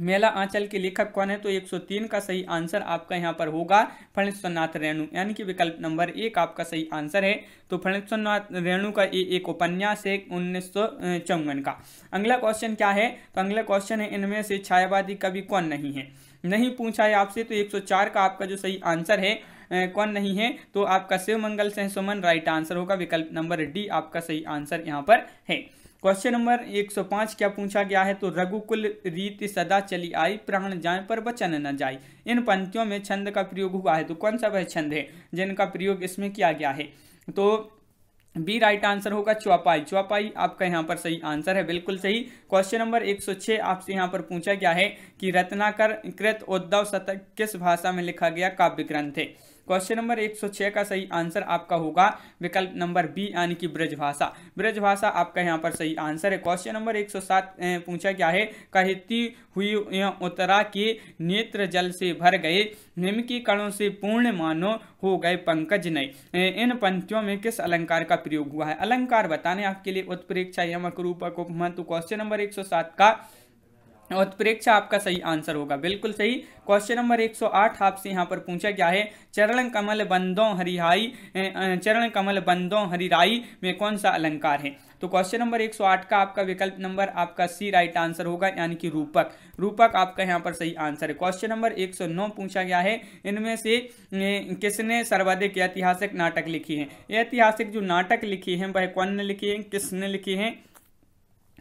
मेला आंचल के लेखक कौन है तो 103 का सही आंसर आपका यहाँ पर होगा फणिश्वरनाथ रेणु यानी कि विकल्प नंबर एक आपका सही आंसर है तो फणिश्वरनाथ रेणु का ये एक उपन्यास है उन्नीस का अगला क्वेश्चन क्या है तो अगला क्वेश्चन है इनमें से छायावादी कवि कौन नहीं है नहीं पूछा है आपसे तो 104 का आपका जो सही आंसर है कौन नहीं है तो आपका शिव मंगल सह सुमन राइट आंसर होगा विकल्प नंबर डी आपका सही आंसर यहाँ पर है क्वेश्चन नंबर 105 क्या पूछा गया है तो रघुकुल रीति सदा चली आई प्राण जाए पर वचन न जाए इन पंक्तियों में छंद का प्रयोग हुआ है तो कौन सा वह छंद है जिनका प्रयोग इसमें किया गया है तो बी राइट आंसर होगा चौपाई चौपाई आपका यहाँ पर सही आंसर है बिल्कुल सही क्वेश्चन नंबर 106 आपसे यहाँ पर पूछा गया है कि रत्नाकर कृत उद्धव शतक किस भाषा में लिखा गया काव्य ग्रंथ है क्वेश्चन नंबर 106 का सही आंसर आपका होगा विकल्प नंबर बी यानी कि ब्रजभाषा ब्रजभाषा आपका यहां पर सही आंसर है क्वेश्चन नंबर 107 पूछा क्या है कहती हुई उतरा के नेत्र जल से भर गए निम के कणों से पूर्ण मानो हो गए पंकज नए इन पंक्तियों में किस अलंकार का प्रयोग हुआ है अलंकार बताने आपके लिए उत्प्रेक्षा यमक रूपक उपमंतु क्वेश्चन नंबर एक का उत्प्रेक्षा आपका सही आंसर होगा बिल्कुल सही क्वेश्चन नंबर 108 आपसे यहाँ पर पूछा गया है चरण कमल बंदो हरिहाई चरण कमल बंदों हरिराई में कौन सा अलंकार है तो क्वेश्चन नंबर 108 का आपका विकल्प नंबर आपका सी राइट आंसर होगा यानी कि रूपक रूपक आपका यहाँ पर सही आंसर है क्वेश्चन नंबर 109 पूछा गया है इनमें से किसने सर्वाधिक ऐतिहासिक नाटक लिखी है ऐतिहासिक जो नाटक लिखी है वह कौन ने लिखी है किसने लिखी है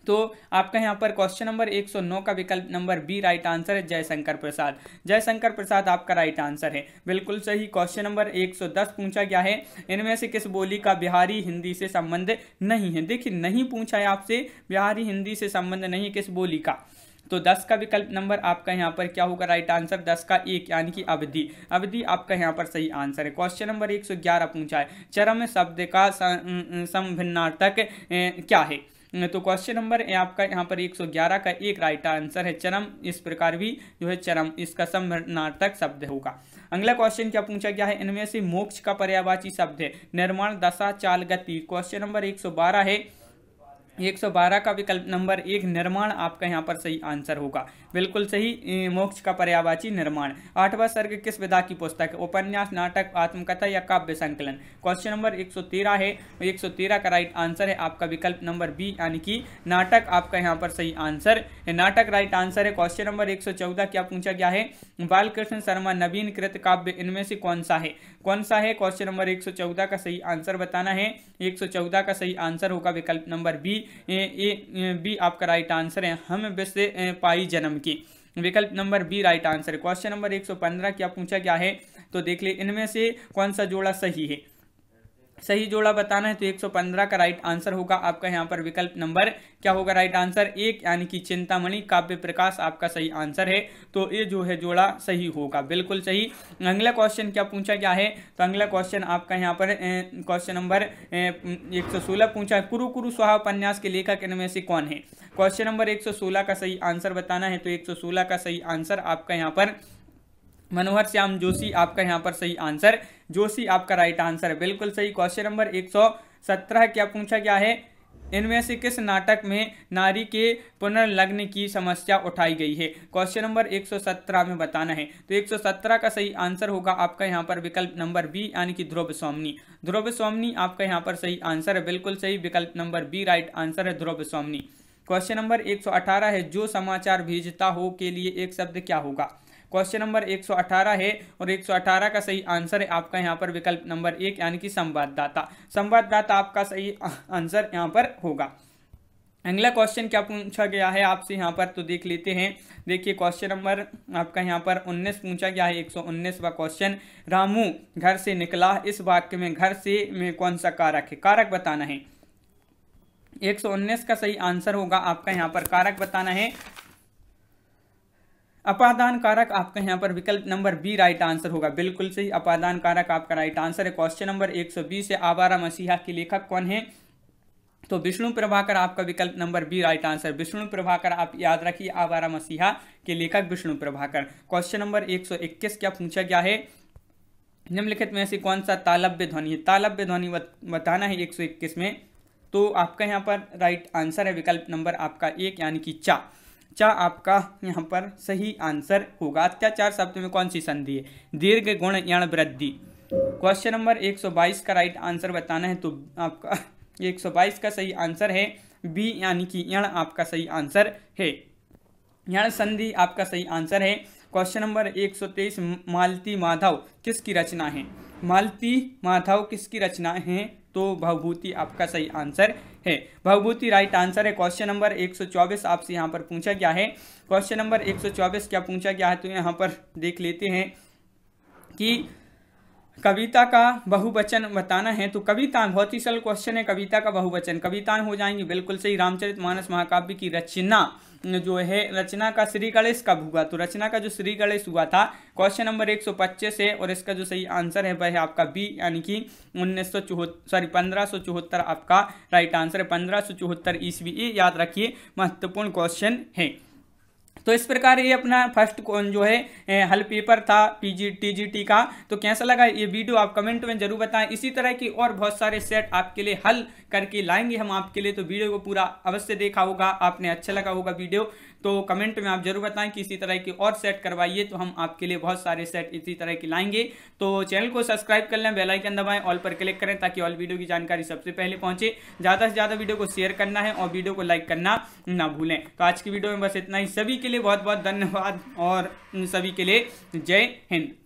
तो आपका यहाँ पर क्वेश्चन नंबर 109 का विकल्प नंबर बी राइट आंसर है जयशंकर प्रसाद जयशंकर प्रसाद आपका राइट आंसर है बिल्कुल सही क्वेश्चन नंबर 110 पूछा गया है इनमें से किस बोली का बिहारी हिंदी से संबंध नहीं है देखिए नहीं पूछा है आपसे बिहारी हिंदी से संबंध नहीं है किस बोली का तो 10 का विकल्प नंबर आपका यहाँ पर क्या होगा राइट आंसर 10 का एक यानी कि अवधि अवधि आपका यहाँ पर सही आंसर है क्वेश्चन नंबर 111 पूछा है चरम शब्द का अं- अं- संभिन्नार्थक अं- क्या है हम्म, तो क्वेश्चन नंबर आपका यहाँ पर 111 का एक राइट आंसर है चरम इस प्रकार भी जो है चरम इसका संभरणार्थक शब्द होगा अगला क्वेश्चन क्या पूछा गया है इनमें से मोक्ष का पर्यावाची शब्द है निर्माण दशा चाल गति क्वेश्चन नंबर एक है 112 का विकल्प नंबर एक निर्माण आपका यहाँ पर सही आंसर होगा बिल्कुल सही मोक्ष का पर्यावाची निर्माण आठवा सर्ग किस विधा की पुस्तक उपन्यास नाटक आत्मकथा या काव्य संकलन क्वेश्चन नंबर 113 है 113 का राइट आंसर है आपका विकल्प नंबर बी यानी कि नाटक आपका यहाँ पर सही आंसर नाटक राइट आंसर है क्वेश्चन नंबर एक क्या पूछा गया है बालकृष्ण शर्मा नवीन कृत काव्य इनमें से कौन सा है कौन सा है क्वेश्चन नंबर 114 का सही आंसर बताना है 114 का सही आंसर होगा विकल्प number B A, A, B आपका राइट आंसर है हम विश्व पाई जन्म की विकल्प number B right answer question number 115 क्या पूछा क्या है तो देख ले इनमें से कौन सा जोड़ा सही है सही जोड़ा बताना है तो 115 का राइट आंसर होगा आपका यहाँ पर विकल्प नंबर क्या होगा राइट आंसर एक यानी कि चिंतामणि काव्य प्रकाश आपका सही आंसर है तो ये जो है जोड़ा सही होगा बिल्कुल सही अगला क्वेश्चन क्या पूछा क्या है तो अगला क्वेश्चन आपका यहाँ पर क्वेश्चन नंबर 116 पूछा है कुरु कुरु स्वाहा उपन्यास के लेखक इनमें से कौन है क्वेश्चन नंबर 116 का सही आंसर बताना है तो 116 का सही आंसर आपका यहाँ पर मनोहर श्याम जोशी आपका यहाँ पर सही आंसर जोशी आपका राइट आंसर है बिल्कुल सही क्वेश्चन नंबर 117 क्या पूछा गया है इनमें से किस नाटक में नारी के पुनर्लग्न की समस्या उठाई गई है क्वेश्चन नंबर 117 में बताना है तो 117 का सही आंसर होगा आपका यहाँ पर विकल्प नंबर बी यानी कि ध्रुव स्वामी ध्रुव स्वामी आपका यहाँ पर सही आंसर है बिल्कुल सही विकल्प नंबर बी राइट आंसर है ध्रुव स्वामी क्वेश्चन नंबर 118 है जो समाचार भेजता हो के लिए एक शब्द क्या होगा क्वेश्चन नंबर 118 है और 118 का सही आंसर है आपका यहाँ पर विकल्प नंबर एक यानी कि संवाददाता संवाददाता आपका सही आंसर यहाँ पर होगा अगला क्वेश्चन क्या पूछा गया है आपसे यहाँ पर तो देख लेते हैं देखिए क्वेश्चन नंबर आपका यहाँ पर 19 पूछा गया है 119 वा क्वेश्चन रामू घर से निकला इस वाक्य में घर से में कौन सा कारक है कारक बताना है एक सौ उन्नीस का सही आंसर होगा आपका यहां पर कारक बताना है अपादान कारक आपके यहाँ पर विकल्प नंबर बी राइट आंसर होगा बिल्कुल सही अपादान कारक आपका राइट आंसर है क्वेश्चन नंबर 120 से आवारा मसीहा के लेखक कौन है तो विष्णु प्रभाकर आपका विकल्प number B right answer Vishnu Prabhakar आप याद रखिए आवारा मसीहा के लेखक विष्णु प्रभाकर क्वेश्चन नंबर 121 क्या पूछा गया है निम्नलिखित में से कौन सा तालब्य ध्वनि है तालब्य ध्वनि बताना है 121 में तो आपका यहाँ पर राइट आंसर है विकल्प नंबर आपका एक यानी कि चा चा आपका यहाँ पर सही आंसर होगा अत्याचार शब्द में कौन सी संधि है दीर्घ गुण यण वृद्धि क्वेश्चन नंबर 122 का राइट आंसर बताना है तो आपका 122 का सही आंसर है बी यानी कि यण आपका सही आंसर है यण संधि आपका सही आंसर है क्वेश्चन नंबर 123 मालती माधव किसकी रचना है मालती माधव किसकी रचना है तो भावभूति आपका सही आंसर है भावभूति राइट आंसर है क्वेश्चन नंबर 124 आपसे यहाँ पर पूछा गया है क्वेश्चन नंबर 124 क्या पूछा गया है तो यहाँ पर देख लेते हैं कि कविता का बहुवचन बताना है तो कविता बहुत ही सरल क्वेश्चन है कविता का बहुवचन कविता हो जाएंगे बिल्कुल सही रामचरित मानस महाकाव्य की रचना जो है रचना का श्री गणेश कब हुआ तो रचना का जो श्री गणेश हुआ था क्वेश्चन नंबर 125 है और इसका जो सही आंसर है वह है आपका बी यानी कि उन्नीस सॉरी पंद्रह आपका राइट आंसर है पंद्रह ईस्वी ई याद रखिए महत्वपूर्ण क्वेश्चन है तो इस प्रकार ये अपना फर्स्ट कौन जो है हल पेपर था पीजी टीजीटी का तो कैसा लगा ये वीडियो आप कमेंट में जरूर बताएं इसी तरह की और बहुत सारे सेट आपके लिए हल करके लाएंगे हम आपके लिए तो वीडियो को पूरा अवश्य देखा होगा आपने अच्छा लगा होगा वीडियो तो कमेंट में आप जरूर बताएं कि इसी तरह की और सेट करवाइए तो हम आपके लिए बहुत सारे सेट इसी तरह की लाएंगे तो चैनल को सब्सक्राइब कर लें बेलाइकन दबाएं ऑल पर क्लिक करें ताकि ऑल वीडियो की जानकारी सबसे पहले पहुंचे ज़्यादा से ज़्यादा वीडियो को शेयर करना है और वीडियो को लाइक करना ना भूलें तो आज की वीडियो में बस इतना ही सभी के लिए बहुत बहुत धन्यवाद और सभी के लिए जय हिंद